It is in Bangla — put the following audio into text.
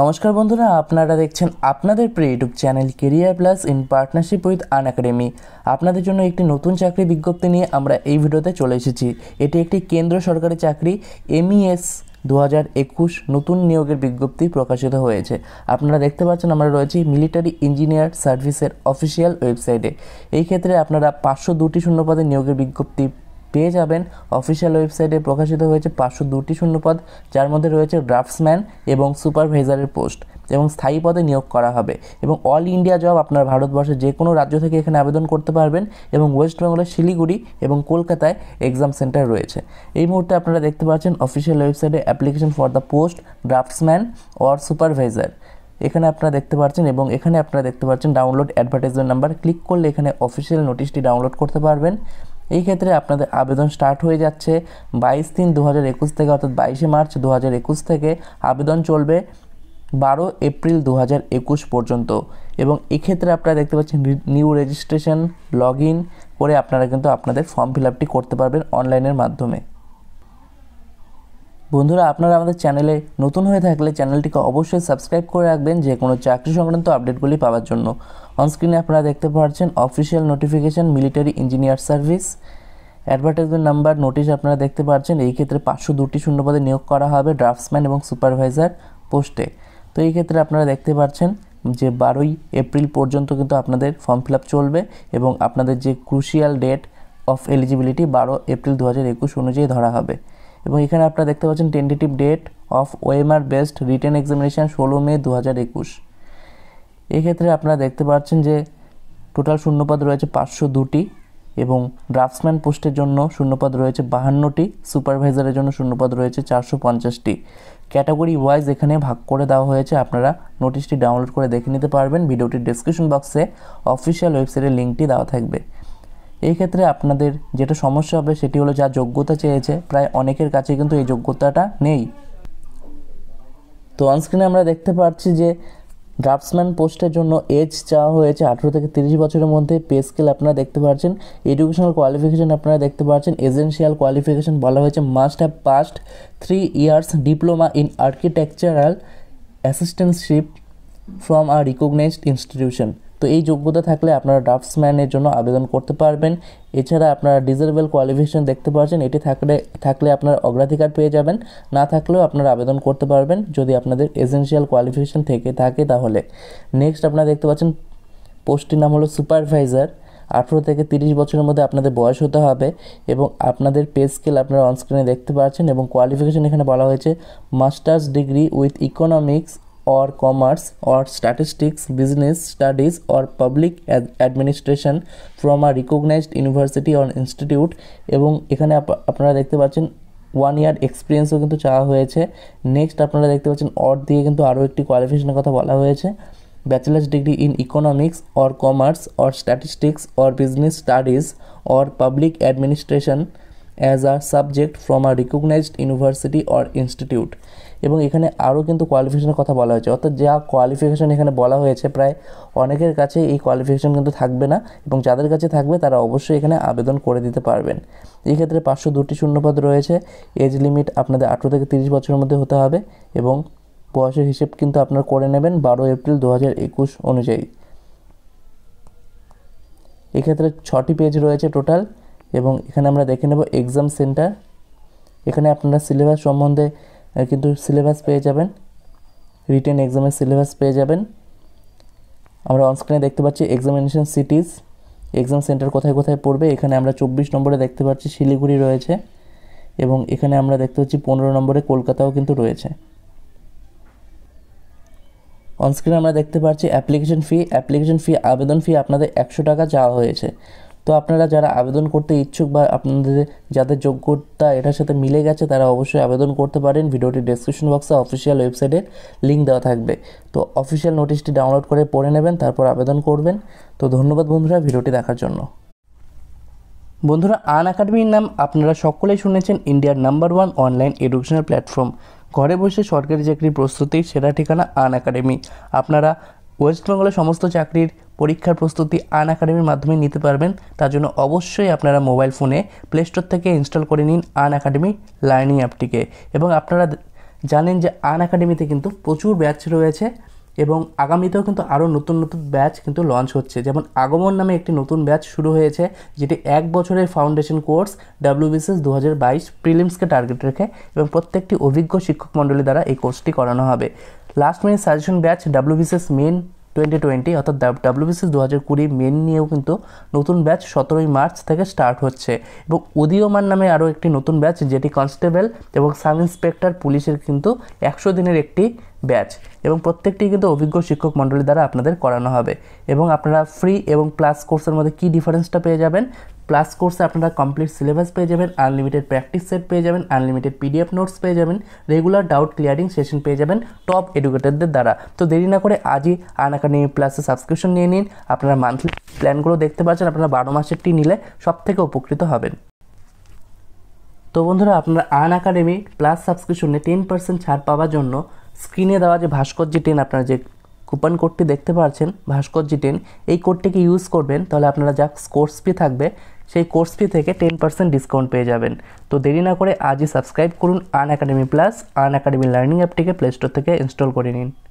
নমস্কার বন্ধুরা আপনারা দেখছেন আপনাদের প্রিয় YouTube channel career plus in partnership with Unacademy আপনাদের জন্য একটি নতুন চাকরি বিজ্ঞপ্তি নিয়ে আমরা এই ভিডিওতে চলে এসেছি এটি একটি কেন্দ্র সরকারি চাকরি এমইএস e দু হাজার একুশ নতুন নিয়োগের বিজ্ঞপ্তি প্রকাশিত হয়েছে আপনারা দেখতে পাচ্ছেন আমরা রয়েছি মিলিটারি ইঞ্জিনিয়ার সার্ভিসের অফিসিয়াল ওয়েবসাইটে এই ক্ষেত্রে আপনারা পাঁচশো দুটি শূন্যপদে নিয়োগের বিজ্ঞপ্তি পেয়ে যাবেন অফিসিয়াল ওয়েবসাইটে প্রকাশিত হয়েছে পাঁচশো দুটি শূন্যপদ যার মধ্যে রয়েছে ড্রাফটসম্যান এবং সুপারভাইজারের পোস্ট এবং স্থায়ী পদে নিয়োগ করা হবে এবং অল ইন্ডিয়া জব আপনার ভারতবর্ষের যে কোনো রাজ্য থেকে এখানে আবেদন করতে পারবেন এবং ওয়েস্ট শিলিগুড়ি এবং কলকাতায় এক্সাম সেন্টার রয়েছে এই মুহূর্তে আপনারা দেখতে পাচ্ছেন অফিসিয়াল ওয়েবসাইটে application for the post draftsman or supervisor এখানে আপনারা দেখতে পাচ্ছেন এবং এখানে আপনারা দেখতে পাচ্ছেন ডাউনলোড অ্যাডভার্টাইজমেন্ট নাম্বার ক্লিক করলে এখানে অফিসিয়াল নোটিশটি ডাউনলোড করতে পারবেন এই ক্ষেত্রে আপনাদের আবেদন স্টার্ট হয়ে যাচ্ছে বাইশ তিন দু হাজার একুশ থেকে অর্থাৎ বাইশে মার্চ দু হাজার একুশ থেকে আবেদন চলবে বারো এপ্রিল দু হাজার একুশ পর্যন্ত এবং এক্ষেত্রে আপনারা দেখতে পাচ্ছেন নিউ রেজিস্ট্রেশন লগ করে আপনারা কিন্তু আপনাদের ফর্ম ফিল আপটি করতে পারবেন অনলাইনের মাধ্যমে বন্ধুরা আপনারা আমাদের চ্যানেলে নতুন হয়ে থাকলে চ্যানেলটিকে অবশ্যই সাবস্ক্রাইব করে রাখবেন যে কোনো চাকরি সংক্রান্ত আপডেটগুলি পাওয়ার জন্য অনস্ক্রিনে আপনারা দেখতে পাচ্ছেন official notification military engineer service advertisement number notice আপনারা দেখতে পাচ্ছেন এই ক্ষেত্রে পাঁচশো দুটি শূন্যপদে নিয়োগ করা হবে ড্রাফটসম্যান এবং সুপারভাইজার পোস্টে তো এই ক্ষেত্রে আপনারা দেখতে পাচ্ছেন যে বারোই এপ্রিল পর্যন্ত কিন্তু আপনাদের ফর্ম ফিল আপ চলবে এবং আপনাদের যে ক্রুশিয়াল ডেট অফ এলিজিবিলিটি বারো এপ্রিল দু হাজার একুশ অনুযায়ী ধরা হবে এবং এখানে আপনারা দেখতে পাচ্ছেন tentative date of OMR based written examination ষোলো মে দু হাজার একুশ এক্ষেত্রে আপনারা দেখতে পাচ্ছেন যে টোটাল শূন্যপদ রয়েছে পাঁচশো দুটি এবং ড্রাফটসম্যান পোস্টের জন্য শূন্যপদ রয়েছে বাহান্নটি সুপারভাইজারের জন্য শূন্যপদ রয়েছে চারশো পঞ্চাশটি ক্যাটাগরি ওয়াইজ এখানে ভাগ করে দেওয়া হয়েছে আপনারা নোটিশটি ডাউনলোড করে দেখে নিতে পারবেন ভিডিওটির ডিসক্রিপশন বক্সে অফিসিয়াল ওয়েবসাইটের লিঙ্কটি দেওয়া থাকবে এই ক্ষেত্রে আপনাদের যেটা সমস্যা হবে সেটি হলো যা যোগ্যতা চেয়েছে প্রায় অনেকের কাছে কিন্তু এই যোগ্যতাটা নেই তো অনস্ক্রিনে আমরা দেখতে পাচ্ছি যে ড্রাফটসম্যান পোস্টের জন্য এজ চাওয়া হয়েছে আঠেরো থেকে তিরিশ বছরের মধ্যে পে স্কেল আপনারা দেখতে পাচ্ছেন এডুকেশনাল কোয়ালিফিকেশান আপনারা দেখতে পাচ্ছেন এজেন্সিয়াল কোয়ালিফিকেশান বলা হয়েছে must have passed three years diploma in architectural assistantship from a recognized institution তো এই যোগ্যতা থাকলে আপনারা ড্রাফটসম্যানের জন্য আবেদন করতে পারবেন এছাড়া আপনারা ডিজারেবল কোয়ালিফিকেশন দেখতে পাচ্ছেন এটি থাকলে থাকলে আপনারা অগ্রাধিকার পেয়ে যাবেন না থাকলেও আপনারা আবেদন করতে পারবেন যদি আপনাদের এজেন্সিয়াল কোয়ালিফিকেশন থেকে থাকে তাহলে নেক্সট আপনারা দেখতে পাচ্ছেন পোস্টটির নাম হলো সুপারভাইজার আঠেরো থেকে তিরিশ বছরের মধ্যে আপনাদের বয়স হতে হবে এবং আপনাদের পে স্কেল আপনারা অনস্ক্রিনে দেখতে পাচ্ছেন এবং কোয়ালিফিকেশন এখানে বলা হয়েছে master's degree with economics or commerce or statistics, business studies or public administration from a recognized university or institute এবং এখানে আপনারা দেখতে পাচ্ছেন ওয়ান ইয়ার এক্সপিরিয়েন্সও কিন্তু চাওয়া হয়েছে নেক্সট আপনারা দেখতে পাচ্ছেন অর দিয়ে কিন্তু আরও একটি কোয়ালিফিকেশনের কথা বলা হয়েছে bachelor's degree in economics or commerce or statistics or business studies or public administration as a subject from a recognized university or institute এবং এখানে আরও কিন্তু কোয়ালিফিকেশনের কথা বলা হয়েছে অর্থাৎ যা কোয়ালিফিকেশান এখানে বলা হয়েছে প্রায় অনেকের কাছে এই কোয়ালিফিকেশান কিন্তু থাকবে না এবং যাদের কাছে থাকবে তারা অবশ্যই এখানে আবেদন করে দিতে পারবেন এই ক্ষেত্রে পাঁচশো দুটি শূন্যপদ রয়েছে এজ লিমিট আপনাদের আঠেরো থেকে তিরিশ বছরের মধ্যে হতে হবে এবং বয়সের হিসেব কিন্তু আপনারা করে নেবেন বারো এপ্রিল দু হাজার একুশ অনুযায়ী এক্ষেত্রে ছটি পেজ রয়েছে টোটাল এবং এখানে আমরা দেখে নেব এক্সাম সেন্টার এখানে আপনারা সিলেবাস সম্বন্ধে কিন্তু সিলেবাস পেয়ে যাবেন রিটেন এক্সামের সিলেবাস পেয়ে যাবেন আমরা অনস্ক্রিনে দেখতে পাচ্ছি এক্সামিনেশন সিটিজ এক্সাম সেন্টার কোথায় কোথায় পড়বে এখানে আমরা চব্বিশ নম্বরে দেখতে পাচ্ছি শিলিগুড়ি রয়েছে এবং এখানে আমরা দেখতে পাচ্ছি পনেরো নম্বরে কলকাতাও কিন্তু রয়েছে অনস্ক্রিনে আমরা দেখতে পাচ্ছি অ্যাপ্লিকেশন ফি অ্যাপ্লিকেশন ফি আবেদন ফি আপনাদের একশো টাকা চাওয়া হয়েছে তো আপনারা যারা আবেদন করতে ইচ্ছুক বা আপনাদের যাদের যোগ্যতা এটার সাথে মিলে গেছে তারা অবশ্যই আবেদন করতে পারেন ভিডিওটি ডেসক্রিপশন বক্সে অফিসিয়াল ওয়েবসাইটে লিঙ্ক দেওয়া থাকবে তো অফিসিয়াল নোটিশটি ডাউনলোড করে পড়ে নেবেন তারপর আবেদন করবেন তো ধন্যবাদ বন্ধুরা ভিডিওটি দেখার জন্য বন্ধুরা আন একাডেমির নাম আপনারা সকলেই শুনেছেন ইন্ডিয়ার number one online educational platform ঘরে বসে সরকারি চাকরির প্রস্তুতির সেরা ঠিকানা আন একাডেমি আপনারা ওয়েস্ট বেঙ্গলের সমস্ত চাকরির পরীক্ষার প্রস্তুতি আন একাডেমির মাধ্যমে নিতে পারবেন তার জন্য অবশ্যই আপনারা মোবাইল ফোনে প্লে স্টোর থেকে ইনস্টল করে নিন আন একাডেমি লার্নিং অ্যাপটিকে এবং আপনারা জানেন যে আন একাডেমিতে কিন্তু প্রচুর ব্যাচ রয়েছে এবং আগামীতেও কিন্তু আরও নতুন নতুন ব্যাচ কিন্তু লঞ্চ হচ্ছে যেমন আগমন নামে একটি নতুন ব্যাচ শুরু হয়েছে যেটি এক বছরের ফাউন্ডেশন কোর্স ডাব্লিউবিসিএস দু হাজার বাইশ প্রিলিমসকে টার্গেট রেখে এবং প্রত্যেকটি অভিজ্ঞ শিক্ষক মণ্ডলী দ্বারা এই কোর্সটি করানো হবে last minute suggestion batch WBCS mains twenty twenty অর্থাৎ ডাব্লিউবিসি দু হাজার কুড়ি মেন নিয়েও কিন্তু নতুন ব্যাচ সতেরোই মার্চ থেকে স্টার্ট হচ্ছে এবং উদীয়মান নামে আরও একটি নতুন ব্যাচ যেটি কনস্টেবল এবং সাব ইন্সপেক্টর পুলিশের কিন্তু একশো দিনের একটি ব্যাচ এবং প্রত্যেকটি কিন্তু অভিজ্ঞ শিক্ষক মণ্ডলী দ্বারা আপনাদের করানো হবে এবং আপনারা ফ্রি এবং প্লাস কোর্সের মধ্যে কী ডিফারেন্সটা পেয়ে যাবেন প্লাস কোর্সে আপনারা কমপ্লিট সিলেবাস পেয়ে যাবেন আনলিমিটেড প্র্যাকটিস সেট পেয়ে যাবেন আনলিমিটেড পিডিএফ নোটস পেয়ে যাবেন রেগুলার ডাউট ক্লিয়ারিং সেশন পেয়ে যাবেন টপ এডুকেটরদের দ্বারা তো দেরি না করে আজই আন একাডেমি প্লাসে সাবস্ক্রিপশন নিয়ে নিন আপনারা মান্থলি প্ল্যানগুলো দেখতে পাচ্ছেন আপনারা বারো মাসেরটি নিলে সব থেকে উপকৃত হবেন তো বন্ধুরা আপনারা আন একাডেমি প্লাস সাবস্ক্রিপশনে টেন পার্সেন্ট ছাড় পাওয়ার জন্য স্ক্রিনে দেওয়া যে ভাস্কর্যটি টেন আপনারা যে কুপন কোডটি দেখতে পারছেন ভাস্কর্যটি টেন এই কোডটিকে ইউজ করবেন তাহলে আপনারা যা স্কোর্স ফি থাকবে সেই কোর্স ফি থেকে টেন পার্সেন্ট ডিসকাউন্ট পেয়ে যাবেন তো দেরি না করে আজই সাবস্ক্রাইব করুন Unacademy plus Unacademy learning অ্যাপটিকে প্লে স্টোর থেকে ইনস্টল করে নিন